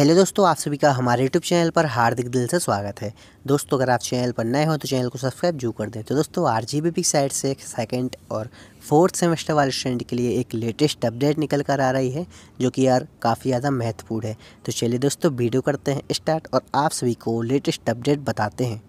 hello दोस्तों आप सभी का हमारे यूट्यूब चैनल पर हार्दिक दिल से स्वागत है दोस्तों अगर आप चैनल पर नए हो तो चैनल को सब्सक्राइब जरूर कर दें तो दोस्तों आर जी बी साइड से सेकेंड और फोर्थ सेमेस्टर वाले स्टूडेंट के लिए एक लेटेस्ट अपडेट निकल कर आ रही है जो कि यार काफ़ी ज़्यादा महत्वपूर्ण है तो चलिए दोस्तों वीडियो करते हैं स्टार्ट और आप सभी को लेटेस्ट अपडेट बताते हैं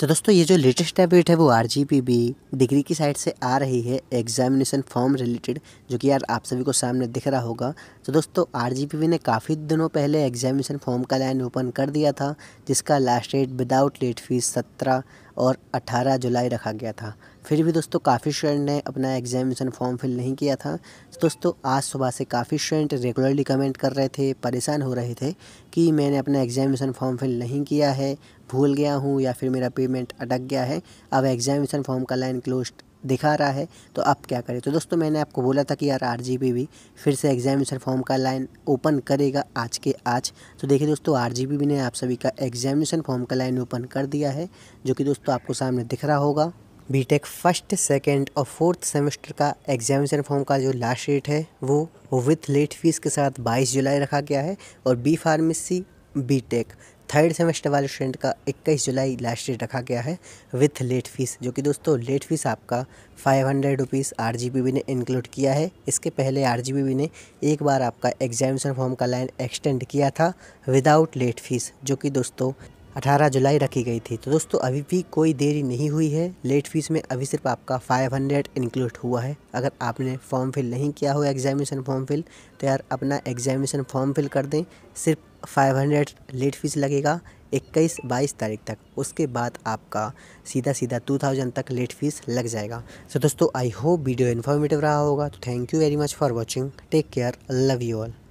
तो दोस्तों ये जो लेटेस्ट अपडेट है वो आर डिग्री की साइड से आ रही है एग्जामिनेशन फॉर्म रिलेटेड जो कि यार आप सभी को सामने दिख रहा होगा तो दोस्तों आर ने काफ़ी दिनों पहले एग्जामिनेशन फॉर्म का लाइन ओपन कर दिया था जिसका last date without late fees सत्रह और 18 जुलाई रखा गया था फिर भी दोस्तों काफ़ी स्टूडेंट ने अपना एग्जामिनेशन फॉर्म फिल नहीं किया था दोस्तों आज सुबह से काफ़ी स्टूडेंट रेगुलरली कमेंट कर रहे थे परेशान हो रहे थे कि मैंने अपना एग्जामिनेशन फॉर्म फिल नहीं किया है भूल गया हूँ या फिर मेरा पेमेंट अटक गया है अब एग्जामिनेशन फॉर्म का लाइन क्लोज दिखा रहा है तो आप क्या करें तो दोस्तों मैंने आपको बोला था कि यार आर जी भी फिर से एग्जामिनेशन फॉर्म का लाइन ओपन करेगा आज के आज तो देखिए दोस्तों आर जी ने आप सभी का एग्जामिनेशन फॉर्म का लाइन ओपन कर दिया है जो कि दोस्तों आपको सामने दिख रहा होगा बीटेक फर्स्ट सेकेंड और फोर्थ सेमेस्टर का एग्जामिनेशन फॉर्म का जो लास्ट डेट है वो विथ लेट फीस के साथ 22 जुलाई रखा गया है और B pharmacy B Tech third semester वाले स्टूडेंट का 21 जुलाई लास्ट डेट रखा गया है विथ लेट फीस जो कि दोस्तों लेट फीस आपका five hundred rupees R G B ने इंक्लूड किया है इसके पहले आर जी बी ने एक बार आपका एग्जामिनेशन फॉर्म का लाइन एक्सटेंड किया था विदाउट लेट फीस जो कि दोस्तों 18 जुलाई रखी गई थी तो दोस्तों अभी भी कोई देरी नहीं हुई है लेट फीस में अभी सिर्फ आपका 500 इंक्लूड हुआ है अगर आपने फॉर्म फिल नहीं किया हो एग्जामिनेशन फॉर्म फिल तो यार अपना एग्जामिनेशन फॉर्म फिल कर दें सिर्फ 500 लेट फीस लगेगा इक्कीस बाईस तारीख तक उसके बाद आपका सीधा सीधा टू थाउजेंड तक लेट फीस लग जाएगा सो so, दोस्तों आई होप वीडियो इन्फॉर्मेटिव रहा होगा तो thank you very much for watching take care love you all